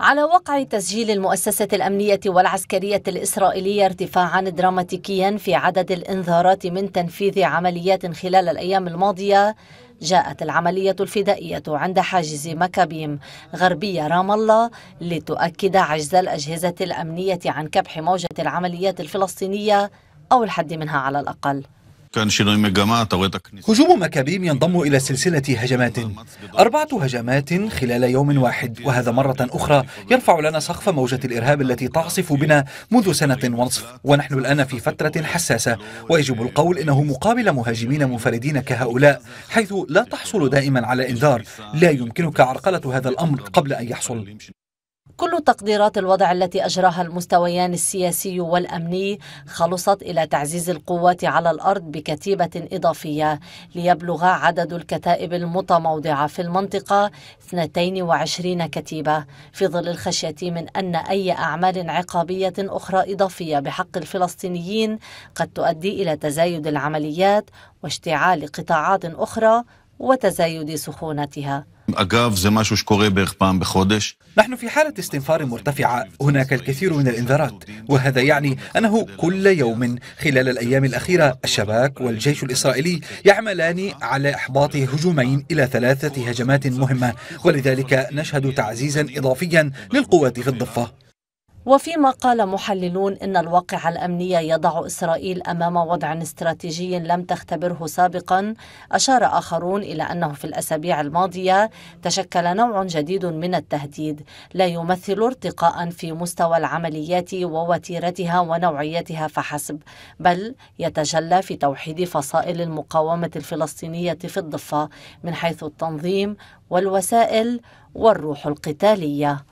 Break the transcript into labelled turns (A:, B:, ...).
A: على وقع تسجيل المؤسسة الأمنية والعسكرية الإسرائيلية ارتفاعا دراماتيكيا في عدد الإنذارات من تنفيذ عمليات خلال الأيام الماضية جاءت العملية الفدائية عند حاجز مكابيم غربية رام الله لتؤكد عجز الأجهزة الأمنية عن كبح موجة العمليات الفلسطينية أو الحد منها على الأقل
B: كان مجمع
C: هجوم مكابيم ينضم إلى سلسلة هجمات أربعة هجمات خلال يوم واحد وهذا مرة أخرى يرفع لنا سقف موجة الإرهاب التي تعصف بنا منذ سنة ونصف ونحن الآن في فترة حساسة ويجب القول إنه مقابل مهاجمين منفردين كهؤلاء حيث لا تحصل دائما على إنذار لا يمكنك عرقلة هذا الأمر قبل أن يحصل
A: كل تقديرات الوضع التي أجراها المستويان السياسي والأمني خلصت إلى تعزيز القوات على الأرض بكتيبة إضافية ليبلغ عدد الكتائب المتموضعة في المنطقة 22 كتيبة في ظل الخشية من أن أي أعمال عقابية أخرى إضافية بحق الفلسطينيين قد تؤدي إلى تزايد العمليات واشتعال قطاعات أخرى وتزايد سخونتها
C: نحن في حالة استنفار مرتفعة هناك الكثير من الإنذارات وهذا يعني أنه كل يوم خلال الأيام الأخيرة الشباك والجيش الإسرائيلي يعملان على إحباط هجومين إلى ثلاثة هجمات مهمة ولذلك نشهد تعزيزا إضافيا للقوات في الضفة
A: وفيما قال محللون إن الواقع الأمني يضع إسرائيل أمام وضع استراتيجي لم تختبره سابقا أشار آخرون إلى أنه في الأسابيع الماضية تشكل نوع جديد من التهديد لا يمثل ارتقاء في مستوى العمليات ووتيرتها ونوعيتها فحسب بل يتجلى في توحيد فصائل المقاومة الفلسطينية في الضفة من حيث التنظيم والوسائل والروح القتاليه